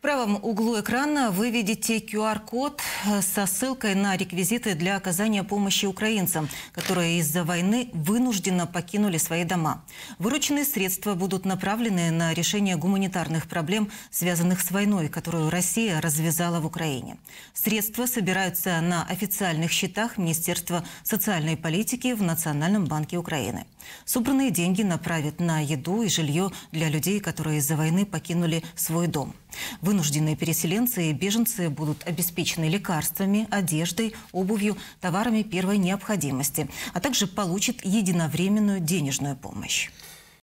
В правом углу экрана вы видите QR-код э, со ссылкой на реквизиты для оказания помощи украинцам, которые из-за войны вынужденно покинули свои дома. Вырученные средства будут направлены на решение гуманитарных проблем, связанных с войной, которую Россия развязала в Украине. Средства собираются на официальных счетах Министерства социальной политики в Национальном банке Украины. Собранные деньги направят на еду и жилье для людей, которые из-за войны покинули свой дом. Вынужденные переселенцы и беженцы будут обеспечены лекарствами, одеждой, обувью, товарами первой необходимости, а также получат единовременную денежную помощь.